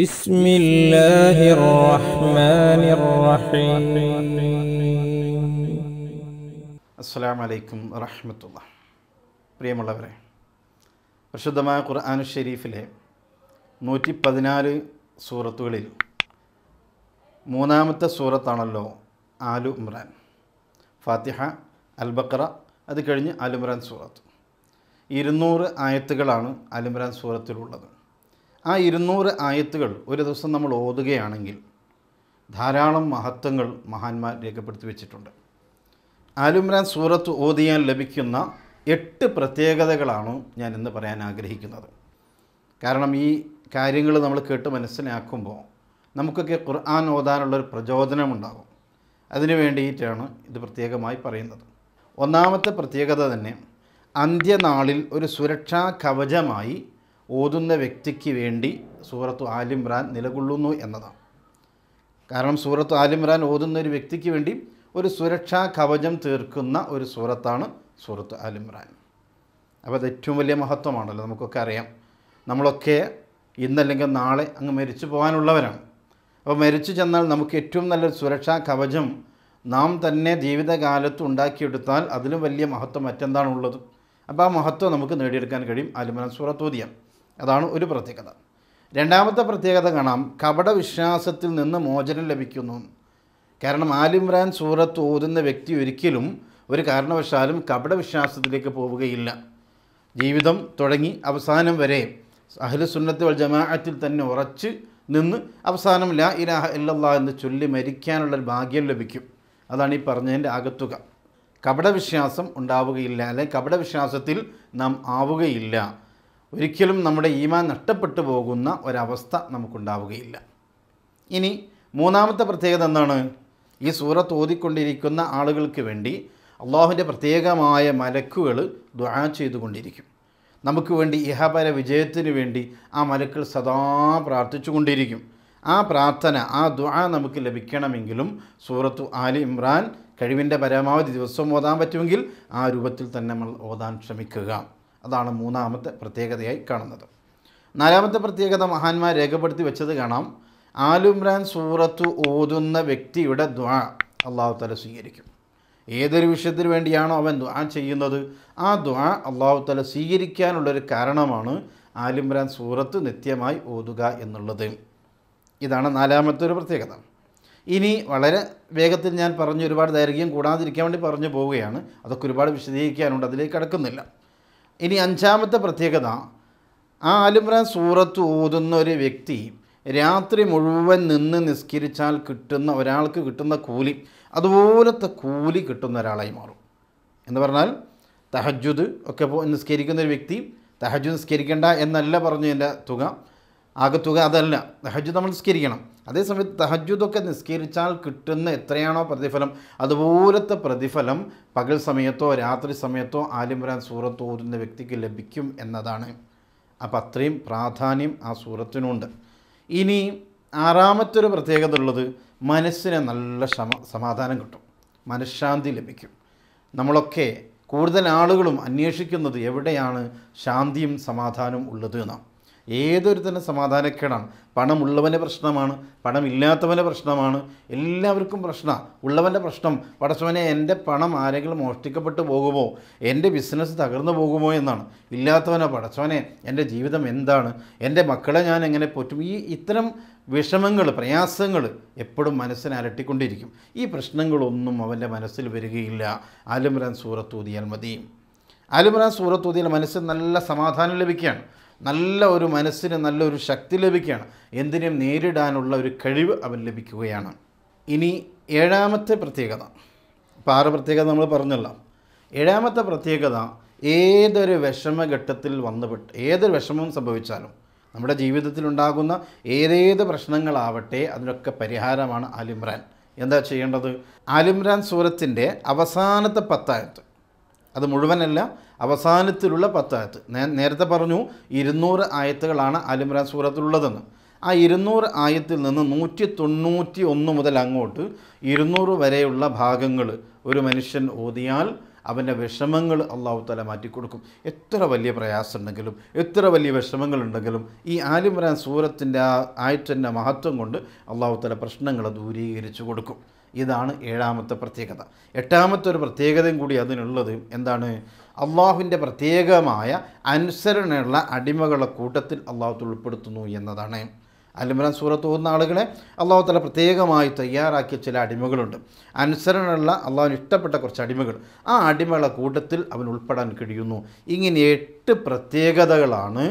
بسم الله الرحمن الرحيم അസ്സാം വലൈക്കും റഹ്മത്തുള്ള പ്രിയമുള്ളവരെ പരിശുദ്ധമായ ഖുർആാനു ഷെരീഫിലെ നൂറ്റി പതിനാല് സൂറത്തുകളിൽ മൂന്നാമത്തെ സൂറത്താണല്ലോ ആലു ഇമ്രാൻ ഫാത്തിഹ അൽ ബക്ര അത് കഴിഞ്ഞ് അലുമ്രാൻ സൂറത്ത് ഇരുന്നൂറ് ആയത്തുകളാണ് അലുമ്രാൻ സൂറത്തിലുള്ളത് ആ ഇരുന്നൂറ് ആയത്തുകൾ ഒരു ദിവസം നമ്മൾ ഓതുകയാണെങ്കിൽ ധാരാളം മഹത്വങ്ങൾ മഹാന്മാർ രേഖപ്പെടുത്തി വെച്ചിട്ടുണ്ട് ആലുമ്രാൻ സൂറത്ത് ഓതിയാൻ ലഭിക്കുന്ന എട്ട് പ്രത്യേകതകളാണ് ഞാൻ ഇന്ന് പറയാൻ ആഗ്രഹിക്കുന്നത് കാരണം ഈ കാര്യങ്ങൾ നമ്മൾ കേട്ട് മനസ്സിലാക്കുമ്പോൾ നമുക്കൊക്കെ ഖുർആൻ ഓതാനുള്ളൊരു പ്രചോദനമുണ്ടാകും അതിനു വേണ്ടിയിട്ടാണ് ഇത് പ്രത്യേകമായി പറയുന്നത് ഒന്നാമത്തെ പ്രത്യേകത തന്നെ അന്ത്യനാളിൽ ഒരു സുരക്ഷാ കവചമായി ഓതുന്ന വ്യക്തിക്ക് വേണ്ടി സൂറത്തു ആലിമ്രാൻ നിലകൊള്ളുന്നു എന്നതാണ് കാരണം സൂറത്ത് ആലിമ്രാൻ ഓതുന്ന ഒരു വ്യക്തിക്ക് വേണ്ടി ഒരു സുരക്ഷാ കവചം തീർക്കുന്ന ഒരു സൂറത്താണ് സൂറത്ത് ആലിമ്രാൻ അപ്പോൾ അത് ഏറ്റവും വലിയ മഹത്വമാണല്ലോ നമുക്കൊക്കെ അറിയാം നമ്മളൊക്കെ ഇന്നല്ലെങ്കിൽ നാളെ അങ്ങ് മരിച്ചു പോകാനുള്ളവരാണ് അപ്പോൾ മരിച്ചു ചെന്നാൽ നമുക്ക് ഏറ്റവും നല്ലൊരു സുരക്ഷാ കവചം നാം തന്നെ ജീവിതകാലത്ത് ഉണ്ടാക്കിയെടുത്താൽ അതിലും വലിയ മഹത്വം മറ്റെന്താണുള്ളത് അപ്പോൾ ആ മഹത്വം നമുക്ക് നേടിയെടുക്കാൻ കഴിയും ആലിമ്രാൻ സൂറത്ത് അതാണ് ഒരു പ്രത്യേകത രണ്ടാമത്തെ പ്രത്യേകത കാണാം വിശ്വാസത്തിൽ നിന്ന് മോചനം ലഭിക്കുന്നു കാരണം ആലിമ്രാൻ സൂറത്ത് ഓതുന്ന വ്യക്തി ഒരിക്കലും ഒരു കാരണവശാലും വിശ്വാസത്തിലേക്ക് പോവുകയില്ല ജീവിതം തുടങ്ങി അവസാനം വരെ അഹ്ലു വൽ ജമാഅത്തിൽ തന്നെ ഉറച്ച് നിന്ന് അവസാനം ലാ ഇലാഹ ഇല്ലല്ലാ എന്ന് ചൊല്ലി ഒരു ഭാഗ്യം ലഭിക്കും അതാണ് ഈ പറഞ്ഞതിൻ്റെ അകത്തുക കപടവിശ്വാസം ഉണ്ടാവുകയില്ല അല്ലെങ്കിൽ കപടവിശ്വാസത്തിൽ നാം ആവുകയില്ല ഒരിക്കലും നമ്മുടെ ഈമാൻ നഷ്ടപ്പെട്ടു പോകുന്ന ഒരവസ്ഥ നമുക്കുണ്ടാവുകയില്ല ഇനി മൂന്നാമത്തെ പ്രത്യേകത എന്താണ് ഈ സൂറത്ത് ഓതിക്കൊണ്ടിരിക്കുന്ന ആളുകൾക്ക് വേണ്ടി അള്ളാഹുവിൻ്റെ പ്രത്യേകമായ മലക്കുകൾ ദ്വാ ചെയ്തുകൊണ്ടിരിക്കും നമുക്ക് വേണ്ടി ഇഹപര വിജയത്തിന് വേണ്ടി ആ മലക്കൾ സദാ പ്രാർത്ഥിച്ചു കൊണ്ടിരിക്കും ആ പ്രാർത്ഥന ആ ദ്വാ നമുക്ക് ലഭിക്കണമെങ്കിലും സൂറത്തു ആലി ഇമ്രാൻ കഴിവിൻ്റെ പരമാവധി ദിവസം ഓതാൻ പറ്റുമെങ്കിൽ ആ രൂപത്തിൽ തന്നെ നമ്മൾ ഓതാൻ ശ്രമിക്കുക അതാണ് മൂന്നാമത്തെ പ്രത്യേകതയായി കാണുന്നത് നാലാമത്തെ പ്രത്യേകത മഹാന്മാർ രേഖപ്പെടുത്തി വെച്ചത് കാണാം ആലുമ്രാൻ സൂറത്തു ഓതുന്ന വ്യക്തിയുടെ ദ്വാ അള്ളാഹു തല സ്വീകരിക്കും ഏതൊരു വിഷയത്തിന് വേണ്ടിയാണോ അവൻ ദ്വാ ചെയ്യുന്നത് ആ ദ്വാ അള്ളാഹു തല സ്വീകരിക്കാനുള്ളൊരു കാരണമാണ് ആലുംറാൻ സൂറത്ത് നിത്യമായി ഓതുക എന്നുള്ളത് ഇതാണ് നാലാമത്തെ ഒരു പ്രത്യേകത ഇനി വളരെ വേഗത്തിൽ ഞാൻ പറഞ്ഞ് ഒരുപാട് ദൈർഘ്യം കൂടാതിരിക്കാൻ വേണ്ടി പറഞ്ഞു പോവുകയാണ് അതൊക്കെ ഒരുപാട് വിശദീകരിക്കാനുണ്ട് അതിലേക്ക് കടക്കുന്നില്ല ഇനി അഞ്ചാമത്തെ പ്രത്യേകത ആ ആലിമ്രാൻ സൂറത്ത് ഓതുന്ന ഒരു വ്യക്തി രാത്രി മുഴുവൻ നിന്ന് നിസ്കരിച്ചാൽ കിട്ടുന്ന ഒരാൾക്ക് കിട്ടുന്ന കൂലി അതുപോലത്തെ കൂലി കിട്ടുന്ന ഒരാളായി മാറും എന്ന് പറഞ്ഞാൽ തഹജുദ് ഒക്കെ നിസ്കരിക്കുന്ന ഒരു വ്യക്തി തഹജു നിസ്കരിക്കേണ്ട എന്നല്ല പറഞ്ഞു എൻ്റെ തുക ആകെ തുക അതല്ല തഹജു നമ്മൾ നിസ്കരിക്കണം അതേസമയത്ത് തഹജുദൊക്കെ നിസ്കരിച്ചാൽ കിട്ടുന്ന എത്രയാണോ പ്രതിഫലം അതുപോലത്തെ പ്രതിഫലം പകൽ സമയത്തോ രാത്രി സമയത്തോ ആലിംറാൻ സൂറത്ത് ഓരുന്ന വ്യക്തിക്ക് ലഭിക്കും എന്നതാണ് അപ്പം അത്രയും പ്രാധാന്യം ആ സൂറത്തിനുണ്ട് ഇനി ആറാമത്തെ ഒരു പ്രത്യേകത ഉള്ളത് മനസ്സിന് നല്ല ശമ സമാധാനം കിട്ടും മനഃശാന്തി ലഭിക്കും നമ്മളൊക്കെ കൂടുതൽ ആളുകളും അന്വേഷിക്കുന്നത് എവിടെയാണ് ശാന്തിയും സമാധാനവും ഉള്ളത് എന്നാണ് ഏതൊരുത്തന്നെ സമാധാനക്കേടാണ് പണമുള്ളവൻ്റെ പ്രശ്നമാണ് പണമില്ലാത്തവൻ്റെ പ്രശ്നമാണ് എല്ലാവർക്കും പ്രശ്നമാണ് ഉള്ളവൻ്റെ പ്രശ്നം പടച്ചവനെ എൻ്റെ പണം ആരെങ്കിലും മോഷ്ടിക്കപ്പെട്ടു പോകുമോ എൻ്റെ ബിസിനസ് തകർന്നു പോകുമോ എന്നാണ് ഇല്ലാത്തവനെ പടച്ചവനെ എൻ്റെ ജീവിതം എന്താണ് എൻ്റെ മക്കളെ ഞാൻ എങ്ങനെ പോറ്റും ഈ ഇത്തരം വിഷമങ്ങൾ പ്രയാസങ്ങൾ എപ്പോഴും മനസ്സിനെ അലട്ടിക്കൊണ്ടിരിക്കും ഈ പ്രശ്നങ്ങളൊന്നും അവൻ്റെ മനസ്സിൽ വരികയില്ല ആലിമ്രാൻ സൂറത്തൂതിയാൽ മതി ആലിമ്രാൻ സൂറത്തൂതിയാൽ മനസ്സിൽ നല്ല സമാധാനം ലഭിക്കുകയാണ് നല്ല ഒരു മനസ്സിന് നല്ലൊരു ശക്തി ലഭിക്കുകയാണ് എന്തിനേയും നേരിടാനുള്ള ഒരു കഴിവ് അവൻ ലഭിക്കുകയാണ് ഇനി ഏഴാമത്തെ പ്രത്യേകത ഇപ്പോൾ ആറ് പ്രത്യേകത നമ്മൾ പറഞ്ഞല്ലോ ഏഴാമത്തെ പ്രത്യേകത ഏതൊരു വിഷമഘട്ടത്തിൽ വന്നുപെട്ട് ഏതൊരു വിഷമം സംഭവിച്ചാലും നമ്മുടെ ജീവിതത്തിലുണ്ടാകുന്ന ഏതേത് പ്രശ്നങ്ങളാവട്ടെ അതിനൊക്കെ പരിഹാരമാണ് ആലിമ്രാൻ എന്താ ചെയ്യേണ്ടത് ആലിമ്രാൻ സൂറത്തിൻ്റെ അവസാനത്തെ പത്തായത്ത് അത് മുഴുവനല്ല അവസാനത്തിലുള്ള പത്തായത്ത് നേരത്തെ പറഞ്ഞു ഇരുന്നൂറ് ആയത്തുകളാണ് അലിമ്രാൻ സൂറത്തിലുള്ളതെന്ന് ആ ഇരുന്നൂറ് ആയത്തിൽ നിന്ന് നൂറ്റി തൊണ്ണൂറ്റി ഒന്ന് മുതൽ അങ്ങോട്ട് ഇരുന്നൂറ് വരെയുള്ള ഭാഗങ്ങൾ ഒരു മനുഷ്യൻ ഓതിയാൽ അവൻ്റെ വിഷമങ്ങൾ അള്ളാഹു തല മാറ്റിക്കൊടുക്കും എത്ര വലിയ പ്രയാസമുണ്ടെങ്കിലും എത്ര വലിയ വിഷമങ്ങളുണ്ടെങ്കിലും ഈ ആലിമരാൻ സൂറത്തിൻ്റെ ആ ആയത്തിൻ്റെ മഹത്വം കൊണ്ട് അള്ളാഹു തല പ്രശ്നങ്ങൾ ദൂരീകരിച്ചു കൊടുക്കും ഇതാണ് ഏഴാമത്തെ പ്രത്യേകത എട്ടാമത്തെ ഒരു പ്രത്യേകതയും കൂടി അതിനുള്ളത് എന്താണ് അള്ളാഹുവിൻ്റെ പ്രത്യേകമായ അനുസരണയുള്ള അടിമകളെ കൂട്ടത്തിൽ അള്ളാഹു ഉൾപ്പെടുത്തുന്നു എന്നതാണ് അലിമരാൻ സൂറത്ത് പോകുന്ന ആളുകളെ അള്ളാഹു തല പ്രത്യേകമായി തയ്യാറാക്കിയ ചില അടിമകളുണ്ട് അനുസരണമുള്ള അള്ളാഹുവിന് ഇഷ്ടപ്പെട്ട കുറച്ച് അടിമകൾ ആ അടിമകളെ കൂട്ടത്തിൽ അവൻ ഉൾപ്പെടാൻ കഴിയുന്നു ഇങ്ങനെ എട്ട് പ്രത്യേകതകളാണ്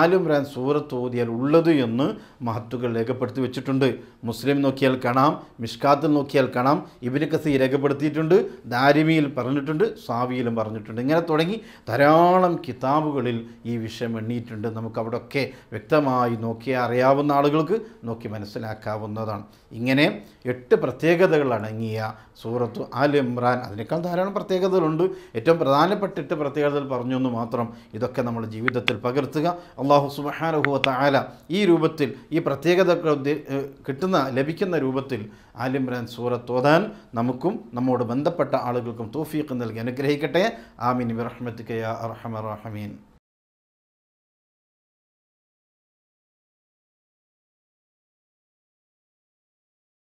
ആലുംറാൻ സൂറത്ത് ഓതിയാൽ ഉള്ളത് എന്ന് മഹത്തുകൾ രേഖപ്പെടുത്തി വെച്ചിട്ടുണ്ട് മുസ്ലിം നോക്കിയാൽ കാണാം മിഷ്കാത്തിൽ നോക്കിയാൽ കാണാം ഇബിന് കസി രേഖപ്പെടുത്തിയിട്ടുണ്ട് ദാരിമിയിൽ പറഞ്ഞിട്ടുണ്ട് സാവിയിലും പറഞ്ഞിട്ടുണ്ട് ഇങ്ങനെ തുടങ്ങി ധാരാളം കിതാബുകളിൽ ഈ വിഷയം എണ്ണിയിട്ടുണ്ട് നമുക്കവിടെയൊക്കെ വ്യക്തമായി നോക്കിയാൽ അറിയാവുന്ന ആളുകൾക്ക് നോക്കി മനസ്സിലാക്കാവുന്നതാണ് ഇങ്ങനെ എട്ട് പ്രത്യേകതകൾ അടങ്ങിയ സൂറത്ത് ആലു ഇമ്രാൻ അതിനേക്കാൾ ധാരാളം പ്രത്യേകതകളുണ്ട് ഏറ്റവും പ്രധാനപ്പെട്ട എട്ട് പ്രത്യേകതകൾ പറഞ്ഞു എന്ന് മാത്രം ഇതൊക്കെ നമ്മുടെ ജീവിതത്തിൽ പകർത്തുക അള്ളാഹു സുബഹാനുഹുവ ആല ഈ രൂപത്തിൽ ഈ പ്രത്യേകത കിട്ടുന്ന ലഭിക്കുന്ന രൂപത്തിൽ ആലിമ്രാൻ സൂറത്ത് ഓതാൻ നമുക്കും നമ്മോട് ബന്ധപ്പെട്ട ആളുകൾക്കും തോഫീക്ക് നൽകി അനുഗ്രഹിക്കട്ടെ ആമിൻ ബിറഹ്മത്ത് കയാ അറഹമറഹമീൻ